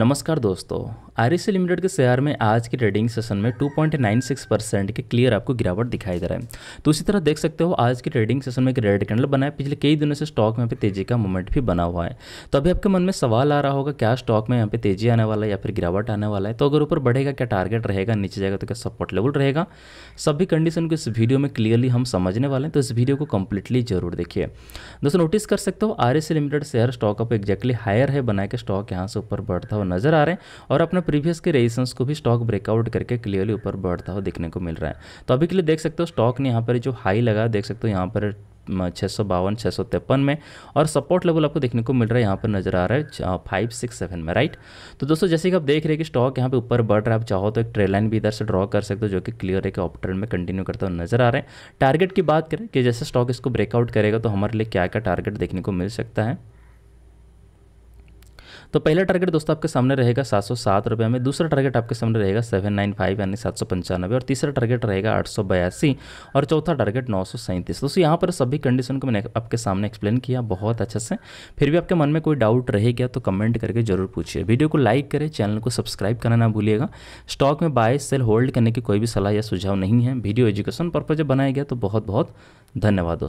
नमस्कार दोस्तों Aris limited e के शेयर में आज के ट्रेडिंग सेशन में 2.96 परसेंट के क्लियर आपको गिरावट दिखाई दे रहा है तो इसी तरह देख सकते हो आज के ट्रेडिंग सेशन में एक रेड कैंडल बना है पिछले कई दिनों से स्टॉक में यहाँ पे तेजी का मूवमेंट भी बना हुआ है तो अभी आपके मन में सवाल आ रहा होगा क्या स्टॉक में यहाँ पे तेजी आने वाला है या फिर गिरावट आने वाला है तो अगर ऊपर बढ़ेगा क्या टारगेट रहेगा नीचे जाएगा तो क्या सपोर्ट लेवल रहेगा सभी कंडीशन को इस वीडियो में क्लियरली हम समझने वाले हैं तो इस वीडियो को कंप्लीटली जरूर देखिए दोस्तों नोटिस कर सकते हो आर लिमिटेड शेयर स्टॉक अब एक्जैक्टली हायर है बना के स्टॉक यहाँ से ऊपर बढ़ता हुआ नजर आ रहे हैं और अपने प्रीवियस के रेजिस्टेंस को भी स्टॉक ब्रेकआउट करके क्लियरली ऊपर बढ़ता हुआ देखने को मिल रहा है तो अभी के लिए देख सकते हो स्टॉक ने यहाँ पर जो हाई लगा देख सकते हो यहाँ पर छः सौ बावन छः सौ तिरपन में और सपोर्ट लेवल आपको देखने को मिल रहा है यहाँ पर नजर आ रहा है फाइव सिक्स सेवन में राइट तो दोस्तों जैसे कि आप देख रहे हैं कि स्टॉक यहाँ पे ऊपर बढ़ रहा है आप चाहो तो एक ट्रेलाइन भी इधर से ड्रॉ कर सकते हो जो कि क्लियर है कि ऑप ट्रेंड में कंटिन्यू करता हुआ नजर आ रहा है टारगेट की बात करें कि जैसे स्टॉक इसको ब्रेकआउट करेगा तो हमारे लिए क्या क्या टारगेट देखने को मिल सकता है तो पहला टारगेट दोस्तों आपके सामने रहेगा सात सौ सात रुपये में दूसरा टारगेट आपके सामने रहेगा सेवन नाइन फाइव यानी सात सौ पंचानवे और तीसरा टारगेट रहेगा आठ सौ बयासी और चौथा टारगेट नौ सौ सैंतीस दोस्तों यहाँ पर सभी कंडीशन को मैंने आपके सामने एक्सप्लेन किया बहुत अच्छे से फिर भी आपके मन में कोई डाउट रहेगा तो कमेंट करके जरूर पूछिए वीडियो को लाइक करें चैनल को सब्सक्राइब करना ना भूलिएगा स्टॉक में बाय सेल होल्ड करने की कोई भी सलाह या सुझाव नहीं है वीडियो एजुकेशन पर्पज बनाया गया तो बहुत बहुत धन्यवाद दोस्तों